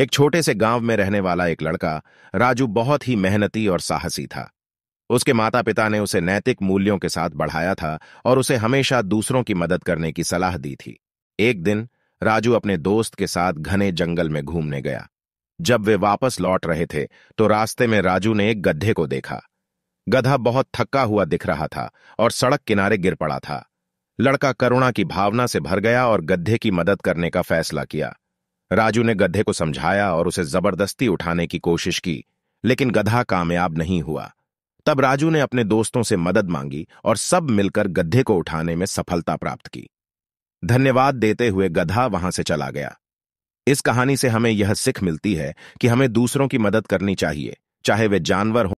एक छोटे से गांव में रहने वाला एक लड़का राजू बहुत ही मेहनती और साहसी था उसके माता पिता ने उसे नैतिक मूल्यों के साथ बढ़ाया था और उसे हमेशा दूसरों की मदद करने की सलाह दी थी एक दिन राजू अपने दोस्त के साथ घने जंगल में घूमने गया जब वे वापस लौट रहे थे तो रास्ते में राजू ने एक गड्ढे को देखा गधा बहुत थका हुआ दिख रहा था और सड़क किनारे गिर पड़ा था लड़का करुणा की भावना से भर गया और गड्ढे की मदद करने का फैसला किया राजू ने गधे को समझाया और उसे जबरदस्ती उठाने की कोशिश की लेकिन गधा कामयाब नहीं हुआ तब राजू ने अपने दोस्तों से मदद मांगी और सब मिलकर गधे को उठाने में सफलता प्राप्त की धन्यवाद देते हुए गधा वहां से चला गया इस कहानी से हमें यह सीख मिलती है कि हमें दूसरों की मदद करनी चाहिए चाहे वे जानवर हों